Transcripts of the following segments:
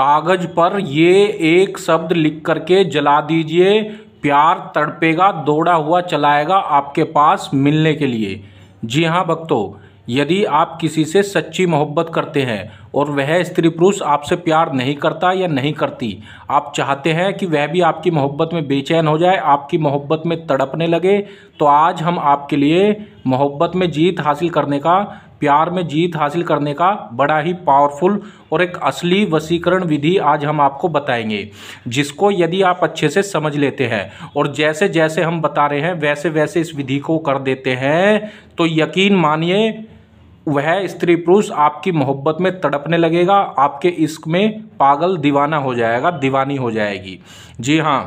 कागज़ पर ये एक शब्द लिख करके जला दीजिए प्यार तड़पेगा दौड़ा हुआ चलाएगा आपके पास मिलने के लिए जी हाँ भक्तों यदि आप किसी से सच्ची मोहब्बत करते हैं और वह स्त्री पुरुष आपसे प्यार नहीं करता या नहीं करती आप चाहते हैं कि वह भी आपकी मोहब्बत में बेचैन हो जाए आपकी मोहब्बत में तड़पने लगे तो आज हम आपके लिए मोहब्बत में जीत हासिल करने का प्यार में जीत हासिल करने का बड़ा ही पावरफुल और एक असली वसीकरण विधि आज हम आपको बताएंगे जिसको यदि आप अच्छे से समझ लेते हैं और जैसे जैसे हम बता रहे हैं वैसे वैसे इस विधि को कर देते हैं तो यकीन मानिए वह स्त्री पुरुष आपकी मोहब्बत में तड़पने लगेगा आपके इश्क में पागल दीवाना हो जाएगा दीवानी हो जाएगी जी हाँ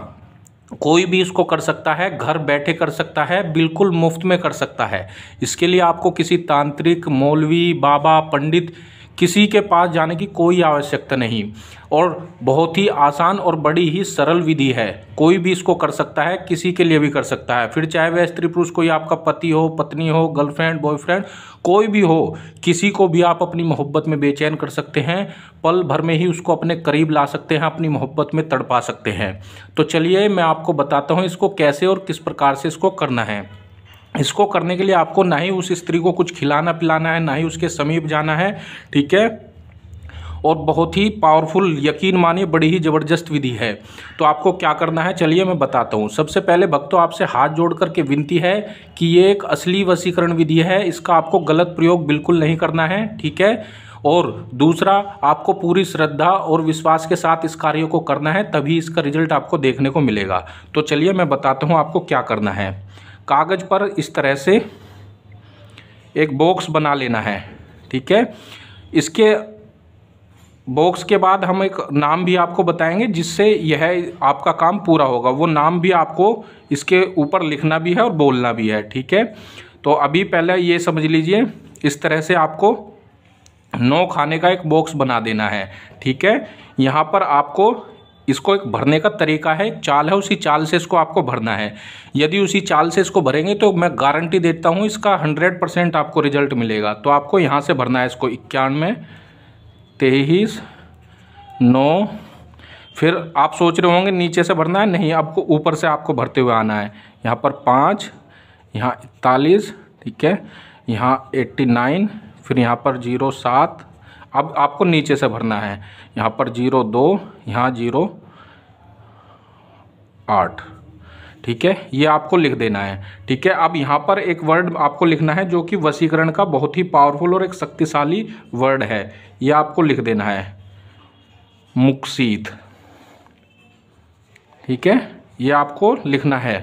कोई भी इसको कर सकता है घर बैठे कर सकता है बिल्कुल मुफ्त में कर सकता है इसके लिए आपको किसी तांत्रिक मौलवी बाबा पंडित किसी के पास जाने की कोई आवश्यकता नहीं और बहुत ही आसान और बड़ी ही सरल विधि है कोई भी इसको कर सकता है किसी के लिए भी कर सकता है फिर चाहे वह स्त्री पुरुष कोई आपका पति हो पत्नी हो गर्लफ्रेंड बॉयफ्रेंड कोई भी हो किसी को भी आप अपनी मोहब्बत में बेचैन कर सकते हैं पल भर में ही उसको अपने करीब ला सकते हैं अपनी मोहब्बत में तड़पा सकते हैं तो चलिए मैं आपको बताता हूँ इसको कैसे और किस प्रकार से इसको करना है इसको करने के लिए आपको ना ही उस स्त्री को कुछ खिलाना पिलाना है ना ही उसके समीप जाना है ठीक है और बहुत ही पावरफुल यकीन मानिए बड़ी ही ज़बरदस्त विधि है तो आपको क्या करना है चलिए मैं बताता हूँ सबसे पहले भक्तों आपसे हाथ जोड़ करके विनती है कि ये एक असली वसीकरण विधि है इसका आपको गलत प्रयोग बिल्कुल नहीं करना है ठीक है और दूसरा आपको पूरी श्रद्धा और विश्वास के साथ इस कार्य को करना है तभी इसका रिजल्ट आपको देखने को मिलेगा तो चलिए मैं बताता हूँ आपको क्या करना है कागज़ पर इस तरह से एक बॉक्स बना लेना है ठीक है इसके बॉक्स के बाद हम एक नाम भी आपको बताएंगे जिससे यह आपका काम पूरा होगा वो नाम भी आपको इसके ऊपर लिखना भी है और बोलना भी है ठीक है तो अभी पहले ये समझ लीजिए इस तरह से आपको नौ खाने का एक बॉक्स बना देना है ठीक है यहाँ पर आपको इसको एक भरने का तरीका है चाल है उसी चाल से इसको आपको भरना है यदि उसी चाल से इसको भरेंगे तो मैं गारंटी देता हूँ इसका हंड्रेड परसेंट आपको रिजल्ट मिलेगा तो आपको यहाँ से भरना है इसको इक्यानवे तेईस नौ फिर आप सोच रहे होंगे नीचे से भरना है नहीं आपको ऊपर से आपको भरते हुए आना है यहाँ पर पाँच यहाँ इकतालीस ठीक है यहाँ एट्टी नाइन फिर यहाँ पर जीरो सात अब आपको नीचे से भरना है यहाँ पर जीरो दो यहाँ जीरो आठ ठीक है ये आपको लिख देना है ठीक है अब यहाँ पर एक वर्ड आपको लिखना है जो कि वसीकरण का बहुत ही पावरफुल और एक शक्तिशाली वर्ड है ये आपको लिख देना है मुक्सीत ठीक है ये आपको लिखना है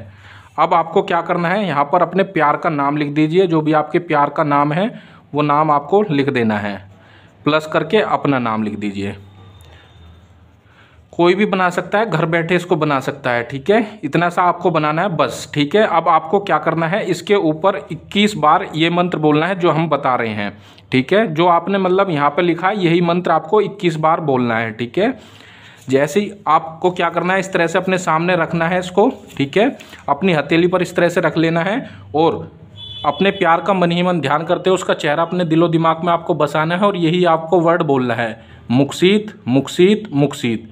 अब आपको क्या करना है यहाँ पर अपने प्यार का नाम लिख दीजिए जो भी आपके प्यार का नाम है वो नाम आपको लिख देना है प्लस करके अपना नाम लिख दीजिए कोई भी बना सकता है घर बैठे इसको बना सकता है ठीक है इतना सा आपको बनाना है बस ठीक है अब आपको क्या करना है इसके ऊपर 21 बार ये मंत्र बोलना है जो हम बता रहे हैं ठीक है जो आपने मतलब यहाँ पर लिखा है यही मंत्र आपको 21 बार बोलना है ठीक है जैसे ही आपको क्या करना है इस तरह से अपने सामने रखना है इसको ठीक है अपनी हथेली पर इस तरह से रख लेना है और अपने प्यार का मन ही मन ध्यान करते हो उसका चेहरा अपने दिलो दिमाग में आपको बसाना है और यही आपको वर्ड बोलना है मुक्सीत मुक्सीत मुक्सीत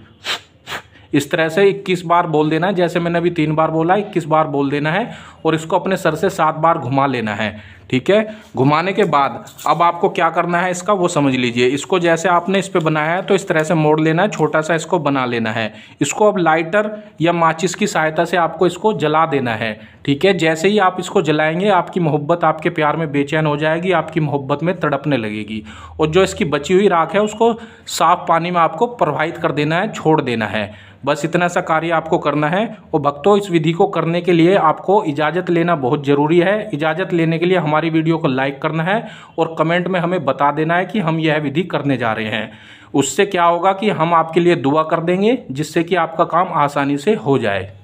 इस तरह से 21 बार बोल देना है जैसे मैंने अभी तीन बार बोला 21 बार बोल देना है और इसको अपने सर से सात बार घुमा लेना है ठीक है घुमाने के बाद अब आपको क्या करना है इसका वो समझ लीजिए इसको जैसे आपने इस पर बनाया है तो इस तरह से मोड़ लेना है छोटा सा इसको बना लेना है इसको अब लाइटर या माचिस की सहायता से आपको इसको जला देना है ठीक है जैसे ही आप इसको जलाएंगे आपकी मोहब्बत आपके प्यार में बेचैन हो जाएगी आपकी मोहब्बत में तड़पने लगेगी और जो इसकी बची हुई राख है उसको साफ पानी में आपको प्रवाहित कर देना है छोड़ देना है बस इतना सा कार्य आपको करना है और भक्तों इस विधि को करने के लिए आपको इजाज़त इजाज़त लेना बहुत ज़रूरी है इजाज़त लेने के लिए हमारी वीडियो को लाइक करना है और कमेंट में हमें बता देना है कि हम यह विधि करने जा रहे हैं उससे क्या होगा कि हम आपके लिए दुआ कर देंगे जिससे कि आपका काम आसानी से हो जाए